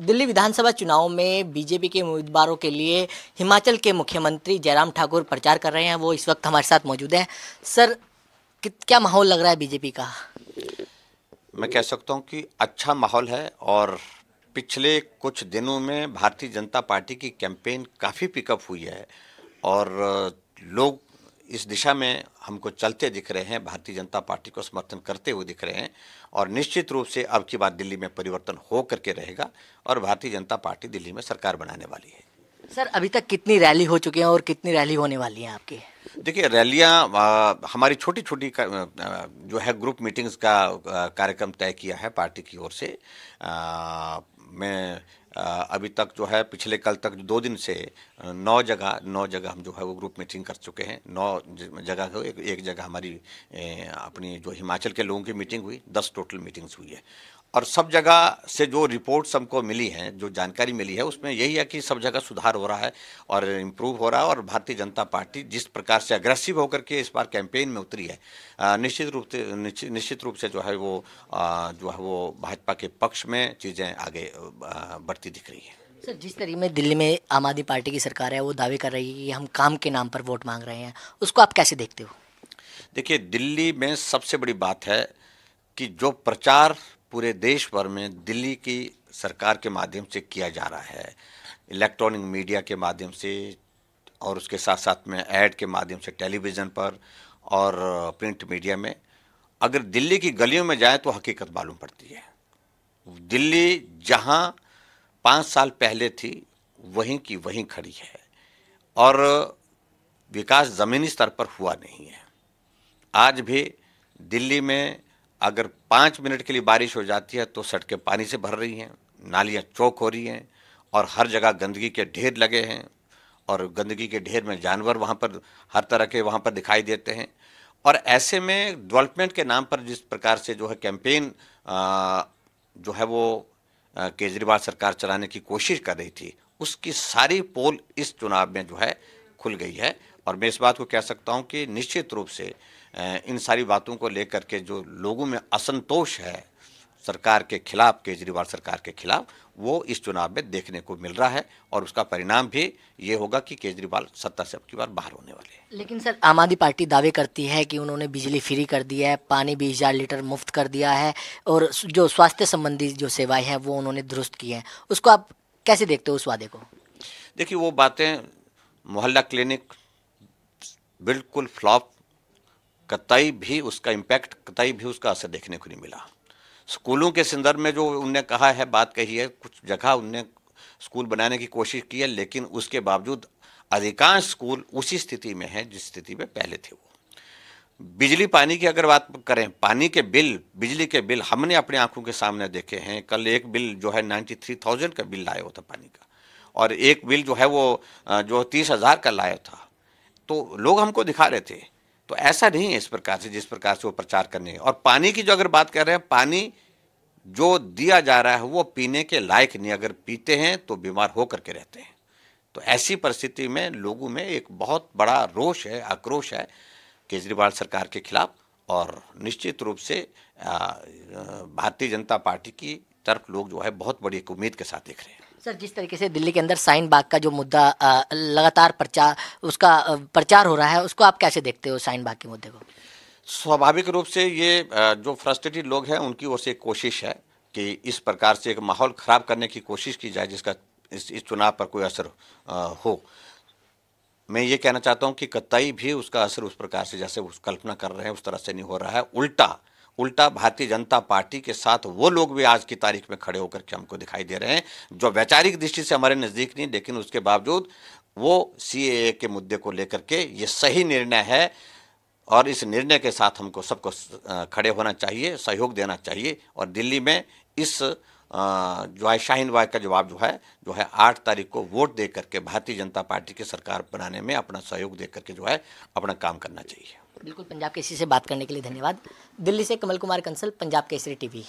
दिल्ली विधानसभा चुनाव में बीजेपी के उम्मीदवारों के लिए हिमाचल के मुख्यमंत्री जयराम ठाकुर प्रचार कर रहे हैं वो इस वक्त हमारे साथ मौजूद हैं सर क्या माहौल लग रहा है बीजेपी का मैं कह सकता हूँ कि अच्छा माहौल है और पिछले कुछ दिनों में भारतीय जनता पार्टी की कैंपेन काफ़ी पिकअप हुई है और लोग इस दिशा में हमको चलते दिख रहे हैं भारतीय जनता पार्टी को समर्थन करते हुए दिख रहे हैं और निश्चित रूप से अब की बात दिल्ली में परिवर्तन हो करके रहेगा और भारतीय जनता पार्टी दिल्ली में सरकार बनाने वाली है सर अभी तक कितनी रैली हो चुकी हैं और कितनी रैली होने वाली हैं आपकी देखिए रैलियाँ हमारी छोटी छोटी जो है ग्रुप मीटिंग्स का कार्यक्रम तय किया है पार्टी की ओर से मैं अभी तक जो है पिछले कल तक दो दिन से नौ जगह नौ जगह हम जो है वो ग्रुप मीटिंग कर चुके हैं नौ जगह एक, जगह हमारी अपनी जो हिमाचल के लोगों की मीटिंग हुई दस टोटल मीटिंग्स हुई है और सब जगह से जो रिपोर्ट्स हमको मिली हैं जो जानकारी मिली है उसमें यही है कि सब जगह सुधार हो रहा है और इम्प्रूव हो रहा है और भारतीय जनता पार्टी जिस प्रकार से अग्रेसिव होकर के इस बार कैंपेन में उतरी है निश्चित रूप से निश्चित रूप से जो है वो जो है वो भाजपा के पक्ष में चीज़ें आगे बढ़ती दिख रही है सर जिस तरीके में दिल्ली में आम आदमी पार्टी की सरकार है वो दावे कर रही है कि हम काम के नाम पर वोट मांग रहे हैं उसको आप कैसे देखते हो देखिए दिल्ली में सबसे बड़ी बात है कि जो प्रचार पूरे देश भर में दिल्ली की सरकार के माध्यम से किया जा रहा है इलेक्ट्रॉनिक मीडिया के माध्यम से और उसके साथ साथ में ऐड के माध्यम से टेलीविज़न पर और प्रिंट मीडिया में अगर दिल्ली की गलियों में जाए तो हकीकत मालूम पड़ती है दिल्ली जहां पाँच साल पहले थी वहीं की वहीं खड़ी है और विकास ज़मीनी स्तर पर हुआ नहीं है आज भी दिल्ली में अगर पाँच मिनट के लिए बारिश हो जाती है तो सड़कें पानी से भर रही हैं नालियाँ चौक हो रही हैं और हर जगह गंदगी के ढेर लगे हैं और गंदगी के ढेर में जानवर वहाँ पर हर तरह के वहाँ पर दिखाई देते हैं और ऐसे में डेवलपमेंट के नाम पर जिस प्रकार से जो है कैंपेन जो है वो केजरीवाल सरकार चलाने की कोशिश कर रही थी उसकी सारी पोल इस चुनाव में जो है खुल गई है और मैं इस बात को कह सकता हूँ कि निश्चित रूप से इन सारी बातों को लेकर के जो लोगों में असंतोष है सरकार के खिलाफ केजरीवाल सरकार के खिलाफ वो इस चुनाव में देखने को मिल रहा है और उसका परिणाम भी ये होगा कि केजरीवाल सत्ता से अब की बार बाहर होने वाले हैं लेकिन सर आम आदमी पार्टी दावे करती है कि उन्होंने बिजली फ्री कर दी है पानी बीस हज़ार लीटर मुफ्त कर दिया है और जो स्वास्थ्य संबंधी जो सेवाएं हैं वो उन्होंने दुरुस्त की हैं उसको आप कैसे देखते हो उस वादे को देखिए वो बातें मोहल्ला क्लिनिक बिल्कुल फ्लॉप कतई भी उसका इम्पैक्ट कतई भी उसका असर देखने को नहीं मिला स्कूलों के संदर्भ में जो उनने कहा है बात कही है कुछ जगह उनने स्कूल बनाने की कोशिश की है लेकिन उसके बावजूद अधिकांश स्कूल उसी स्थिति में है जिस स्थिति में पहले थे वो बिजली पानी की अगर बात करें पानी के बिल बिजली के बिल हमने अपने आंखों के सामने देखे हैं कल एक बिल जो है नाइन्टी थ्री थाउजेंड का बिल लाया हुआ था पानी का और एक बिल जो है वो जो तीस हज़ार का लाया था तो लोग हमको दिखा रहे थे तो ऐसा नहीं है इस प्रकार से जिस प्रकार से वो प्रचार करने और पानी की जो अगर बात कर रहे हैं पानी जो दिया जा रहा है वो पीने के लायक नहीं अगर पीते हैं तो बीमार होकर के रहते हैं तो ऐसी परिस्थिति में लोगों में एक बहुत बड़ा रोष है आक्रोश है केजरीवाल सरकार के खिलाफ और निश्चित रूप से भारतीय जनता पार्टी की तरफ लोग जो है बहुत बड़ी एक उम्मीद के साथ देख रहे हैं सर जिस तरीके से दिल्ली के अंदर साइन बाग का जो मुद्दा लगातार प्रचार उसका प्रचार हो रहा है उसको आप कैसे देखते हो साइन बाग के मुद्दे को स्वाभाविक रूप से ये जो फ्रस्ट्रेटेड लोग हैं उनकी ओर से एक कोशिश है कि इस प्रकार से एक माहौल ख़राब करने की कोशिश की जाए जिसका इस, इस चुनाव पर कोई असर हो मैं ये कहना चाहता हूँ कि कतई भी उसका असर उस प्रकार से जैसे उस कल्पना कर रहे हैं उस तरह से नहीं हो रहा है उल्टा उल्टा भारतीय जनता पार्टी के साथ वो लोग भी आज की तारीख में खड़े होकर के हमको दिखाई दे रहे हैं जो वैचारिक दृष्टि से हमारे नज़दीक नहीं लेकिन उसके बावजूद वो सी के मुद्दे को लेकर के ये सही निर्णय है और इस निर्णय के साथ हमको सबको खड़े होना चाहिए सहयोग देना चाहिए और दिल्ली में इस जो है शाहीन वाय का जवाब जो है जो है आठ तारीख को वोट दे करके भारतीय जनता पार्टी की सरकार बनाने में अपना सहयोग दे करके जो है अपना काम करना चाहिए बिल्कुल पंजाब केसरी से बात करने के लिए धन्यवाद दिल्ली से कमल कुमार कंसल पंजाब केसरी टीवी